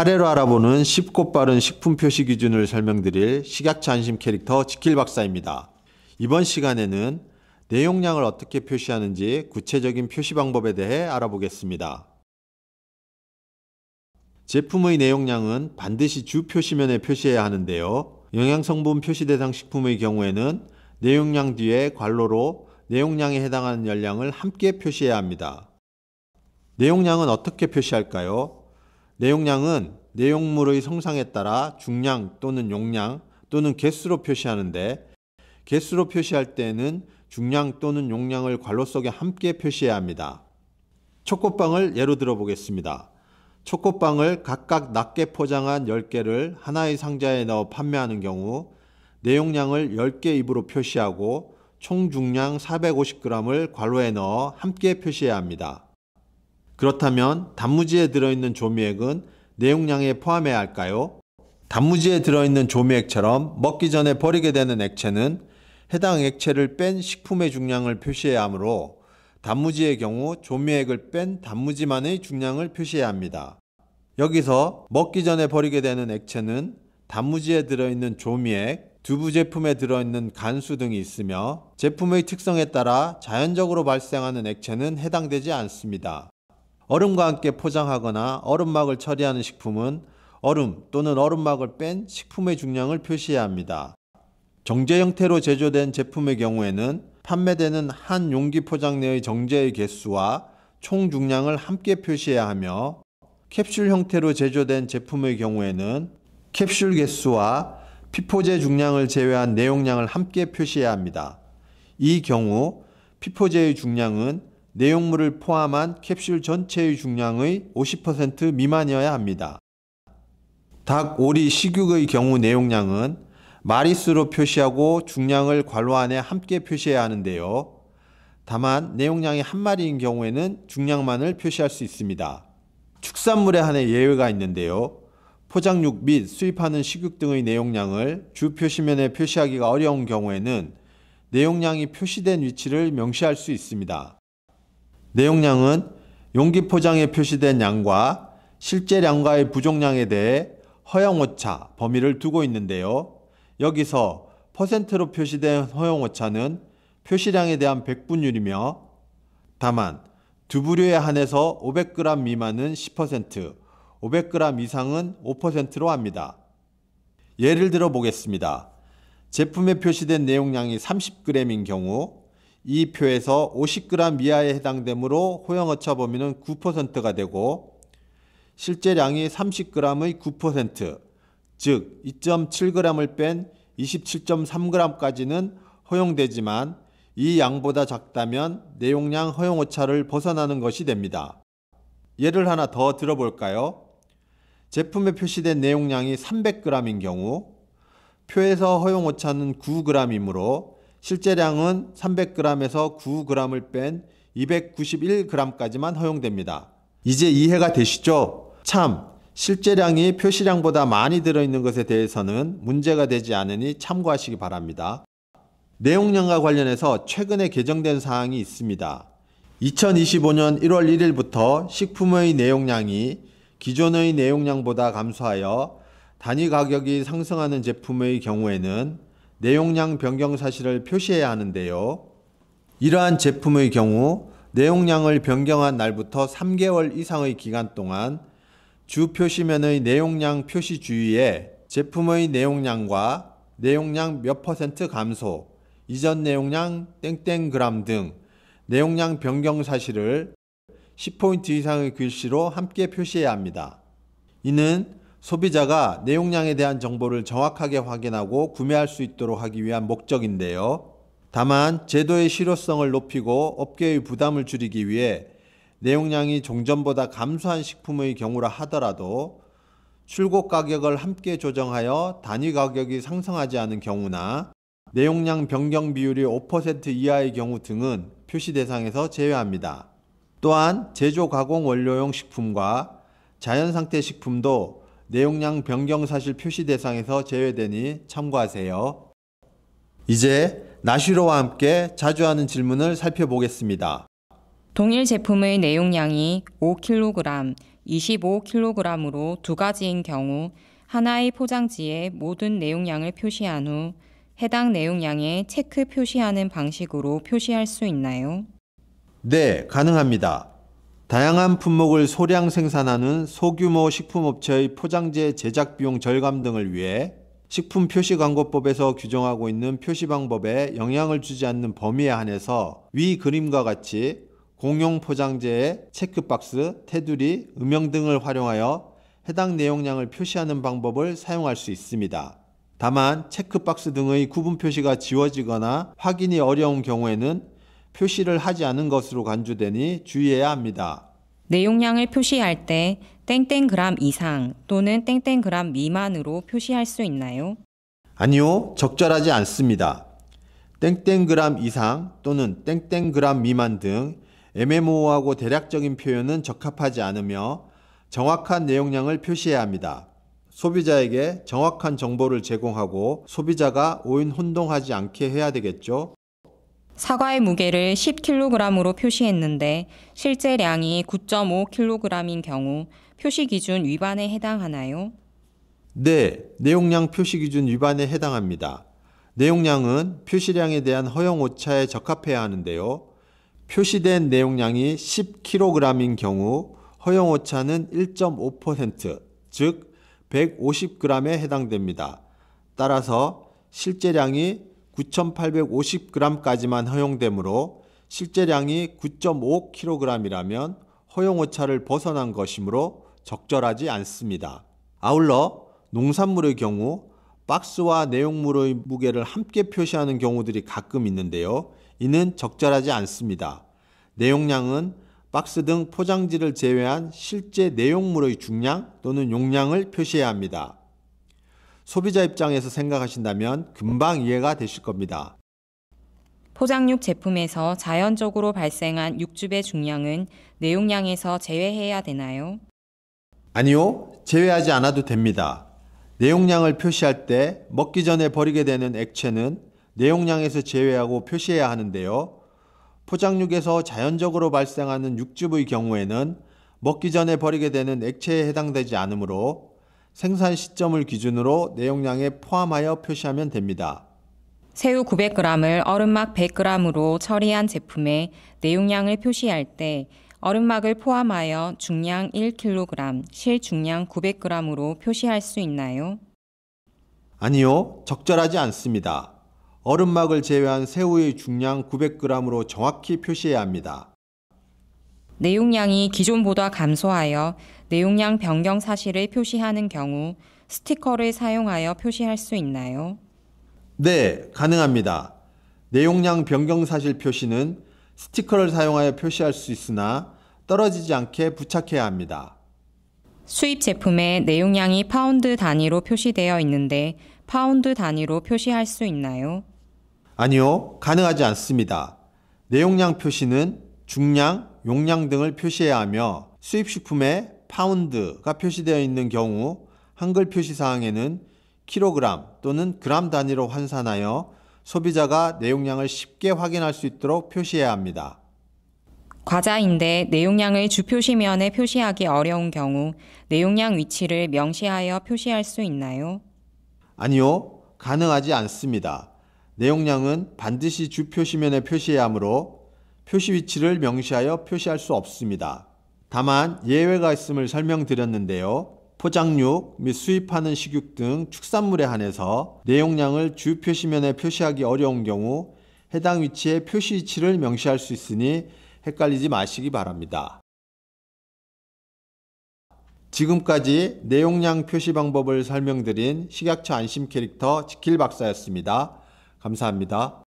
사례로 알아보는 쉽고 빠른 식품 표시 기준을 설명드릴 식약처 안심 캐릭터 지킬 박사입니다. 이번 시간에는 내용량을 어떻게 표시하는지 구체적인 표시 방법에 대해 알아보겠습니다. 제품의 내용량은 반드시 주 표시면에 표시해야 하는데요. 영양성분 표시 대상 식품의 경우에는 내용량 뒤에 관로로 내용량에 해당하는 열량을 함께 표시해야 합니다. 내용량은 어떻게 표시할까요? 내용량은 내용물의 성상에 따라 중량 또는 용량 또는 개수로 표시하는데 개수로 표시할 때는 중량 또는 용량을 괄로 속에 함께 표시해야 합니다. 초코빵을 예로 들어 보겠습니다. 초코빵을 각각 낱개 포장한 10개를 하나의 상자에 넣어 판매하는 경우 내용량을 10개 입으로 표시하고 총 중량 450g을 괄로에 넣어 함께 표시해야 합니다. 그렇다면 단무지에 들어있는 조미액은 내용량에 포함해야 할까요? 단무지에 들어있는 조미액처럼 먹기 전에 버리게 되는 액체는 해당 액체를 뺀 식품의 중량을 표시해야 하므로 단무지의 경우 조미액을 뺀 단무지만의 중량을 표시해야 합니다. 여기서 먹기 전에 버리게 되는 액체는 단무지에 들어있는 조미액, 두부 제품에 들어있는 간수 등이 있으며 제품의 특성에 따라 자연적으로 발생하는 액체는 해당되지 않습니다. 얼음과 함께 포장하거나 얼음막을 처리하는 식품은 얼음 또는 얼음막을 뺀 식품의 중량을 표시해야 합니다. 정제 형태로 제조된 제품의 경우에는 판매되는 한 용기 포장 내의 정제의 개수와 총 중량을 함께 표시해야 하며 캡슐 형태로 제조된 제품의 경우에는 캡슐 개수와 피포제 중량을 제외한 내용량을 함께 표시해야 합니다. 이 경우 피포제의 중량은 내용물을 포함한 캡슐 전체의 중량의 50% 미만이어야 합니다. 닭, 오리, 식육의 경우 내용량은 마리수로 표시하고 중량을 괄호 안에 함께 표시해야 하는데요. 다만 내용량이 한 마리인 경우에는 중량만을 표시할 수 있습니다. 축산물에 한해 예외가 있는데요. 포장육 및 수입하는 식육 등의 내용량을 주 표시면에 표시하기가 어려운 경우에는 내용량이 표시된 위치를 명시할 수 있습니다. 내용량은 용기 포장에 표시된 양과 실제양과의 부족량에 대해 허용 오차 범위를 두고 있는데요. 여기서 퍼센트로 표시된 허용 오차는 표시량에 대한 백분율이며 다만 두 부류에 한해서 500g 미만은 10%, 500g 이상은 5%로 합니다. 예를 들어 보겠습니다. 제품에 표시된 내용량이 30g인 경우 이 표에서 50g 이하에 해당되므로 호영어차 범위는 9%가 되고 실제량이 30g의 9%, 즉 2.7g을 뺀 27.3g까지는 허용되지만 이 양보다 작다면 내용량 허용 오차를 벗어나는 것이 됩니다. 예를 하나 더 들어볼까요? 제품에 표시된 내용량이 300g인 경우 표에서 허용 오차는 9g이므로 실제량은 300g에서 9g을 뺀 291g까지만 허용됩니다. 이제 이해가 되시죠? 참, 실제량이 표시량보다 많이 들어있는 것에 대해서는 문제가 되지 않으니 참고하시기 바랍니다. 내용량과 관련해서 최근에 개정된 사항이 있습니다. 2025년 1월 1일부터 식품의 내용량이 기존의 내용량보다 감소하여 단위 가격이 상승하는 제품의 경우에는 내용량 변경 사실을 표시해야 하는데요. 이러한 제품의 경우 내용량을 변경한 날부터 3개월 이상의 기간 동안 주 표시면의 내용량 표시 주위에 제품의 내용량과 내용량 몇 퍼센트 감소, 이전 내용량 땡땡 그램 등 내용량 변경 사실을 10포인트 이상의 글씨로 함께 표시해야 합니다. 이는 소비자가 내용량에 대한 정보를 정확하게 확인하고 구매할 수 있도록 하기 위한 목적인데요. 다만 제도의 실효성을 높이고 업계의 부담을 줄이기 위해 내용량이 종전보다 감소한 식품의 경우라 하더라도 출고 가격을 함께 조정하여 단위 가격이 상승하지 않은 경우나 내용량 변경 비율이 5% 이하의 경우 등은 표시 대상에서 제외합니다. 또한 제조 가공 원료용 식품과 자연 상태 식품도 내용량 변경 사실 표시 대상에서 제외되니 참고하세요. 이제 나슈로와 함께 자주 하는 질문을 살펴보겠습니다. 동일 제품의 내용량이 5kg, 25kg으로 두 가지인 경우 하나의 포장지에 모든 내용량을 표시한 후 해당 내용량에 체크 표시하는 방식으로 표시할 수 있나요? 네, 가능합니다. 다양한 품목을 소량 생산하는 소규모 식품업체의 포장재 제작 비용 절감 등을 위해 식품 표시 광고법에서 규정하고 있는 표시 방법에 영향을 주지 않는 범위에 한해서 위 그림과 같이 공용 포장재의 체크박스, 테두리, 음영 등을 활용하여 해당 내용량을 표시하는 방법을 사용할 수 있습니다. 다만 체크박스 등의 구분 표시가 지워지거나 확인이 어려운 경우에는 표시를 하지 않은 것으로 간주되니 주의해야 합니다. 내용량을 표시할 때 땡땡 그램 이상 또는 땡땡 그램 미만으로 표시할 수 있나요? 아니요, 적절하지 않습니다. 땡땡 그램 이상 또는 땡땡 그램 미만 등 애매모호하고 대략적인 표현은 적합하지 않으며 정확한 내용량을 표시해야 합니다. 소비자에게 정확한 정보를 제공하고 소비자가 오인 혼동하지 않게 해야 되겠죠. 사과의 무게를 10kg으로 표시했는데 실제 량이 9.5kg인 경우 표시 기준 위반에 해당하나요? 네, 내용량 표시 기준 위반에 해당합니다. 내용량은 표시량에 대한 허용 오차에 적합해야 하는데요. 표시된 내용량이 10kg인 경우 허용 오차는 1.5%, 즉 150g에 해당됩니다. 따라서 실제량이 9,850g까지만 허용되므로 실제량이 9.5kg이라면 허용 오차를 벗어난 것이므로 적절하지 않습니다. 아울러 농산물의 경우 박스와 내용물의 무게를 함께 표시하는 경우들이 가끔 있는데요. 이는 적절하지 않습니다. 내용량은 박스 등 포장지를 제외한 실제 내용물의 중량 또는 용량을 표시해야 합니다. 소비자 입장에서 생각하신다면 금방 이해가 되실 겁니다. 포장육 제품에서 자연적으로 발생한 육즙의 중량은 내용량에서 제외해야 되나요? 아니요, 제외하지 않아도 됩니다. 내용량을 표시할 때 먹기 전에 버리게 되는 액체는 내용량에서 제외하고 표시해야 하는데요. 포장육에서 자연적으로 발생하는 육즙의 경우에는 먹기 전에 버리게 되는 액체에 해당되지 않으므로 생산 시점을 기준으로 내용량에 포함하여 표시하면 됩니다. 새우 900g을 얼음막 100g으로 처리한 제품의 내용량을 표시할 때 얼음막을 포함하여 중량 1kg, 실중량 900g으로 표시할 수 있나요? 아니요, 적절하지 않습니다. 얼음막을 제외한 새우의 중량 900g으로 정확히 표시해야 합니다. 내용량이 기존보다 감소하여 내용량 변경 사실을 표시하는 경우 스티커를 사용하여 표시할 수 있나요? 네, 가능합니다. 내용량 변경 사실 표시는 스티커를 사용하여 표시할 수 있으나 떨어지지 않게 부착해야 합니다. 수입 제품에 내용량이 파운드 단위로 표시되어 있는데 파운드 단위로 표시할 수 있나요? 아니요, 가능하지 않습니다. 내용량 표시는 중량, 용량 등을 표시해야 하며 수입식품에 파운드가 표시되어 있는 경우 한글 표시 사항에는 킬로그램 또는 그램 단위로 환산하여 소비자가 내용량을 쉽게 확인할 수 있도록 표시해야 합니다. 과자인데 내용량을 주표시면에 표시하기 어려운 경우 내용량 위치를 명시하여 표시할 수 있나요? 아니요. 가능하지 않습니다. 내용량은 반드시 주표시면에 표시해야 하므로 표시 위치를 명시하여 표시할 수 없습니다. 다만 예외가 있음을 설명드렸는데요. 포장육 및 수입하는 식육 등 축산물에 한해서 내용량을 주 표시면에 표시하기 어려운 경우 해당 위치에 표시 위치를 명시할 수 있으니 헷갈리지 마시기 바랍니다. 지금까지 내용량 표시 방법을 설명드린 식약처 안심 캐릭터 지킬 박사였습니다. 감사합니다.